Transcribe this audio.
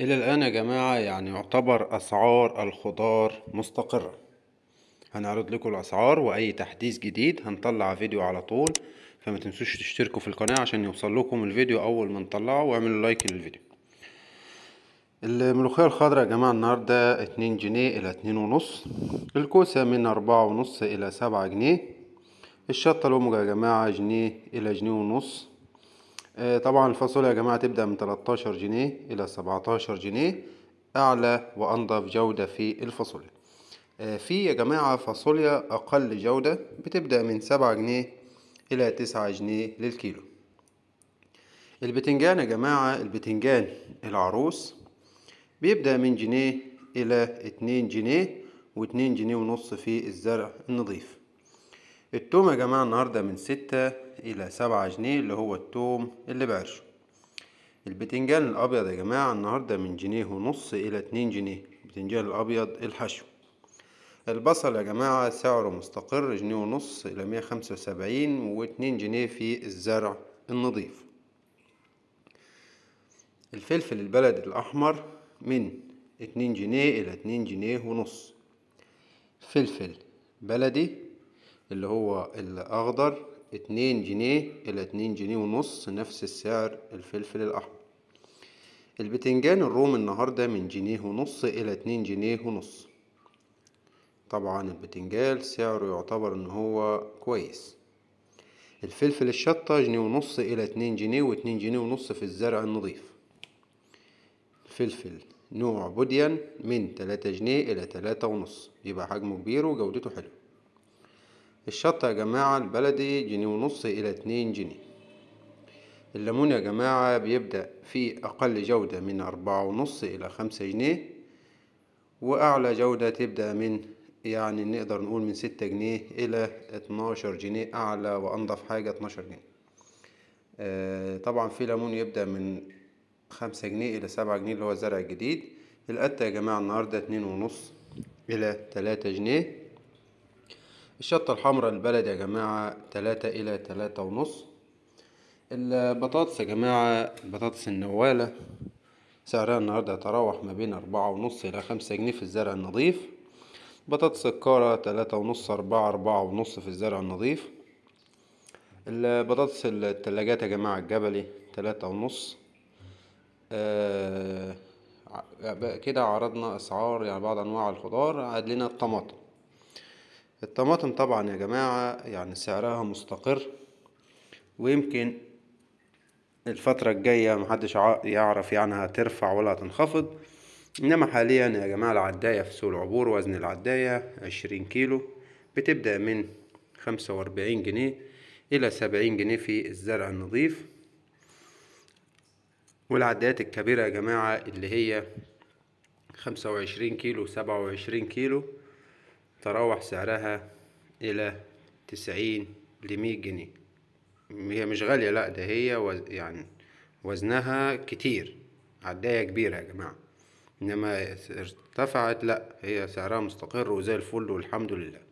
إلى الآن يا جماعة يعني يعتبر أسعار الخضار مستقرة هنعرض لكم الأسعار وأي تحديث جديد هنطلع فيديو على طول فما تنسوش تشتركوا في القناة عشان يوصل لكم الفيديو أول ما نطلعه واعملوا لايك للفيديو الملوخية الخضراء يا جماعة النهاردة اتنين جنيه إلى اتنين ونص الكوسة من أربعة ونص إلى سبعة جنيه الشطة الأم يا جماعة جنيه إلى جنيه ونص آه، طبعا الفاصوليا يا جماعة تبدأ من 13 جنيه إلى 17 جنيه أعلى وأنظف جودة في الفاصوليا آه، في يا جماعة فاصوليا أقل جودة بتبدأ من 7 جنيه إلى 9 جنيه للكيلو البتنجان يا جماعة البتنجان العروس بيبدأ من جنيه إلى 2 جنيه و2 جنيه ونص في الزرع النظيف التوم يا جماعة النهاردة من ستة إلى سبعة جنيه اللي هو التوم اللي بعرشه البتنجان الأبيض يا جماعة النهاردة من جنيه ونص إلى اتنين جنيه البتنجان الأبيض الحشو البصل يا جماعة سعره مستقر جنيه ونص إلى مية خمسة وسبعين واتنين جنيه في الزرع النظيف الفلفل البلد الأحمر من اتنين جنيه إلى اتنين جنيه ونص فلفل بلدي اللي هو الأخضر اتنين جنيه إلى اتنين جنيه ونص نفس السعر الفلفل الأحمر البتنجان الروم النهاردة من جنيه ونص إلى اتنين جنيه ونص طبعا البتنجان سعره يعتبر ان هو كويس الفلفل الشطة جنيه ونص إلى اتنين جنيه واتنين جنيه ونص في الزرع النظيف فلفل نوع بوديان من تلاتة جنيه إلى تلاتة ونص يبقى حجمه كبير وجودته حلوة الشطة يا جماعة البلدي جنيه ونص إلى اتنين جنيه الليمون يا جماعة بيبدأ في أقل جودة من أربعة ونص إلى خمسة جنيه وأعلى جودة تبدأ من يعني نقدر نقول من ستة جنيه إلى اتناشر جنيه أعلى وأنضف حاجة اتناشر جنيه آه طبعا في ليمون يبدأ من خمسة جنيه إلى سبعة جنيه اللي هو الزرع الجديد القتة يا جماعة النهاردة اتنين ونص إلى تلاتة جنيه الشطة الحمراء البلدي يا جماعة تلاتة إلى تلاتة ونص البطاطس يا جماعة البطاطس النوالة سعرها النهاردة يتراوح ما بين أربعة ونص إلى خمسة جنيه في الزرع النظيف بطاطس الكارة تلاتة ونص أربعة أربعة ونص في الزرع النظيف البطاطس التلاجات يا جماعة الجبلي تلاتة ونص آه كده عرضنا أسعار يعني بعض أنواع الخضار عاد لنا الطماطم الطماطم طبعا يا جماعة يعني سعرها مستقر ويمكن الفترة الجاية محدش يعرف يعني هترفع ولا هتنخفض إنما حاليا يا جماعة العداية في سوق العبور وزن العداية عشرين كيلو بتبدأ من خمسة وأربعين جنيه إلى سبعين جنيه في الزرع النظيف والعدايات الكبيرة يا جماعة اللي هي خمسة وعشرين كيلو سبعة وعشرين كيلو تراوح سعرها إلى تسعين لمية جنيه هي مش غالية لأ ده هي وز يعني وزنها كتير عداية كبيرة يا جماعة إنما ارتفعت لأ هي سعرها مستقر وزي الفل والحمد لله